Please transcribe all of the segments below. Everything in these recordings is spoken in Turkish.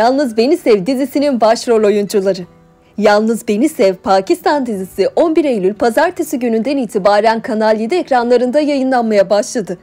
Yalnız Beni Sev dizisinin başrol oyuncuları. Yalnız Beni Sev Pakistan dizisi 11 Eylül pazartesi gününden itibaren Kanal 7 ekranlarında yayınlanmaya başladı.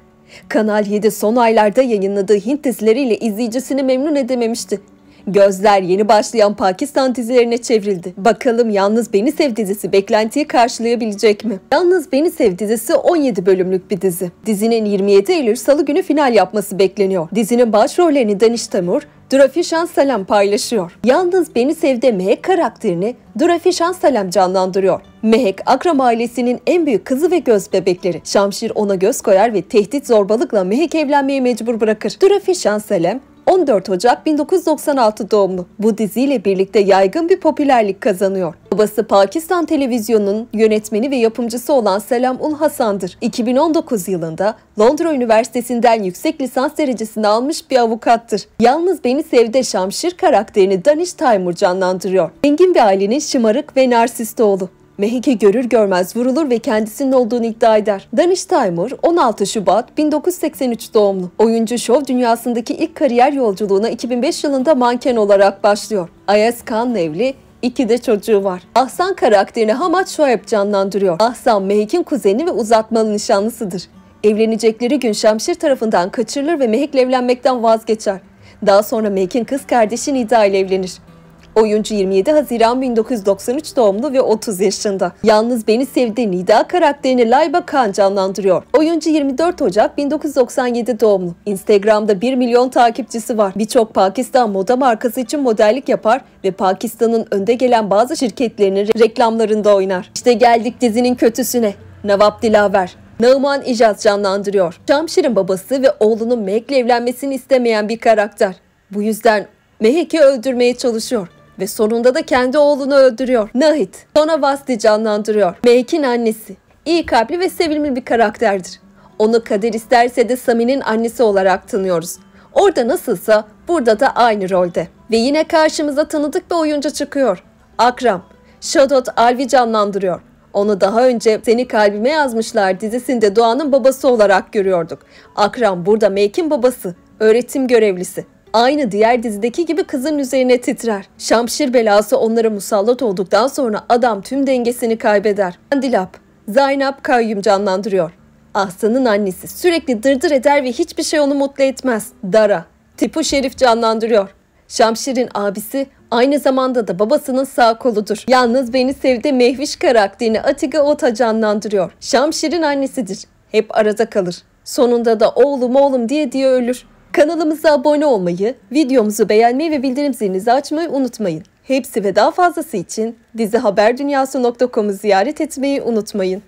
Kanal 7 son aylarda yayınladığı Hint dizileriyle izleyicisini memnun edememişti. Gözler yeni başlayan Pakistan dizilerine çevrildi. Bakalım Yalnız Beni Sev dizisi beklentiyi karşılayabilecek mi? Yalnız Beni Sev dizisi 17 bölümlük bir dizi. Dizinin 27 Eylül Salı günü final yapması bekleniyor. Dizinin başrollerini Danish Tamur, Drafişan Salem paylaşıyor. Yalnız Beni Sev'de Mehek karakterini Drafişan Salem canlandırıyor. Mehek, Akram ailesinin en büyük kızı ve göz bebekleri. Şamşir ona göz koyar ve tehdit zorbalıkla Mehek evlenmeye mecbur bırakır. Drafişan Salem, 14 Ocak 1996 doğumlu. Bu diziyle birlikte yaygın bir popülerlik kazanıyor. Babası Pakistan Televizyonu'nun yönetmeni ve yapımcısı olan Selam Ul Hasan'dır. 2019 yılında Londra Üniversitesi'nden yüksek lisans derecesini almış bir avukattır. Yalnız Beni Sevde Şamşir karakterini Daniş Taymur canlandırıyor. Zengin bir ailenin şımarık ve narsist oğlu. Mehike görür görmez vurulur ve kendisinin olduğunu iddia eder. Danish Taymur 16 Şubat 1983 doğumlu. Oyuncu şov dünyasındaki ilk kariyer yolculuğuna 2005 yılında manken olarak başlıyor. Ayaz Khan'la evli İki de çocuğu var. Ahsan karakterini Hamat Şoyab canlandırıyor. Ahsan Mehik'in kuzeni ve uzatmalı nişanlısıdır. Evlenecekleri gün Şemşir tarafından kaçırılır ve Mehik'le evlenmekten vazgeçer. Daha sonra Mehik'in kız kardeşi Nida ile evlenir. Oyuncu 27 Haziran 1993 doğumlu ve 30 yaşında. Yalnız Beni Sevdi Nida karakterini Layba Khan canlandırıyor. Oyuncu 24 Ocak 1997 doğumlu. Instagram'da 1 milyon takipçisi var. Birçok Pakistan moda markası için modellik yapar ve Pakistan'ın önde gelen bazı şirketlerinin reklamlarında oynar. İşte geldik dizinin kötüsüne. Nawab Dilaver, Nauman İcaz canlandırıyor. Şamşir'in babası ve oğlunun mekle evlenmesini istemeyen bir karakter. Bu yüzden Mehek'i öldürmeye çalışıyor ve sonunda da kendi oğlunu öldürüyor. Nahit, Donna Vasti canlandırıyor. Meikin annesi. İyi kalpli ve sevimli bir karakterdir. Onu kader isterse de Sami'nin annesi olarak tanıyoruz. Orada nasılsa burada da aynı rolde. Ve yine karşımıza tanıdık bir oyuncu çıkıyor. Akram, Shadot Alvi canlandırıyor. Onu daha önce Seni Kalbime Yazmışlar dizisinde Doğan'ın babası olarak görüyorduk. Akram burada Meikin babası, öğretim görevlisi. Aynı diğer dizideki gibi kızın üzerine titrer. Şamşir belası onlara musallat olduktan sonra adam tüm dengesini kaybeder. Kandilap, Zaynep Kayyum canlandırıyor. Aslan'ın annesi sürekli dırdır eder ve hiçbir şey onu mutlu etmez. Dara, Tipu Şerif canlandırıyor. Şamşir'in abisi aynı zamanda da babasının sağ koludur. Yalnız Beni Sevde Mehviş karakterini Atiga Ota canlandırıyor. Şamşir'in annesidir. Hep arada kalır. Sonunda da oğlum oğlum diye diye ölür. Kanalımıza abone olmayı, videomuzu beğenmeyi ve bildirim zilinizi açmayı unutmayın. Hepsi ve daha fazlası için dizihaberdünyası.com'u ziyaret etmeyi unutmayın.